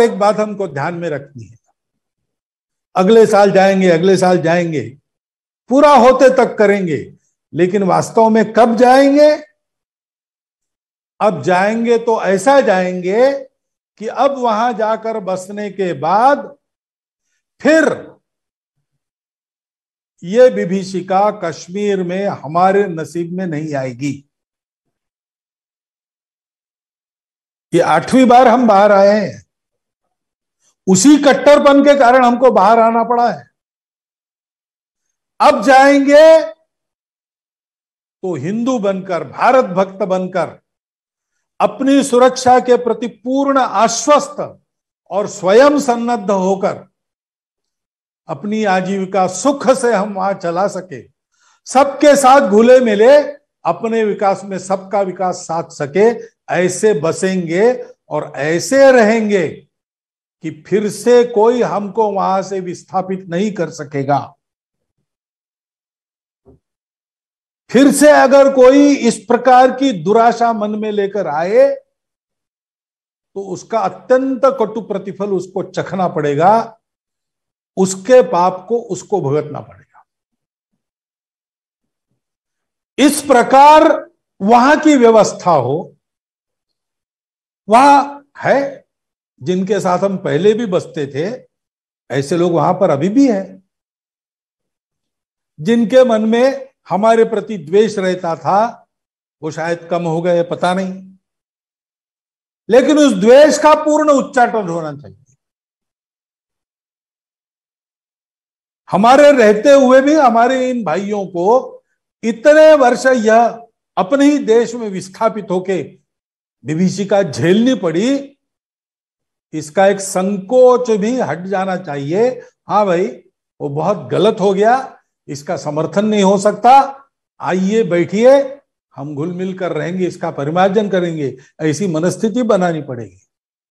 एक बात हमको ध्यान में रखनी है अगले साल जाएंगे अगले साल जाएंगे पूरा होते तक करेंगे लेकिन वास्तव में कब जाएंगे अब जाएंगे तो ऐसा जाएंगे कि अब वहां जाकर बसने के बाद फिर ये विभीषिका कश्मीर में हमारे नसीब में नहीं आएगी ये आठवीं बार हम बाहर आए हैं उसी कट्टरपन के कारण हमको बाहर आना पड़ा है अब जाएंगे तो हिंदू बनकर भारत भक्त बनकर अपनी सुरक्षा के प्रति पूर्ण आश्वस्त और स्वयं सन्नद्ध होकर अपनी आजीविका सुख से हम वहां चला सके सबके साथ घुले मिले अपने विकास में सबका विकास साध सके ऐसे बसेंगे और ऐसे रहेंगे कि फिर से कोई हमको वहां से विस्थापित नहीं कर सकेगा फिर से अगर कोई इस प्रकार की दुराशा मन में लेकर आए तो उसका अत्यंत कटु प्रतिफल उसको चखना पड़ेगा उसके पाप को उसको भुगतना पड़ेगा इस प्रकार वहां की व्यवस्था हो वहां है जिनके साथ हम पहले भी बसते थे ऐसे लोग वहां पर अभी भी हैं जिनके मन में हमारे प्रति द्वेष रहता था वो शायद कम हो गए पता नहीं लेकिन उस द्वेष का पूर्ण उच्चाटन होना चाहिए हमारे रहते हुए भी हमारे इन भाइयों को इतने वर्ष यह अपने ही देश में विस्थापित होके विभीषिका झेलनी पड़ी इसका एक संकोच भी हट जाना चाहिए हाँ भाई वो बहुत गलत हो गया इसका समर्थन नहीं हो सकता आइए बैठिए हम घुल मिल कर रहेंगे इसका परिमार्जन करेंगे ऐसी मनस्थिति बनानी पड़ेगी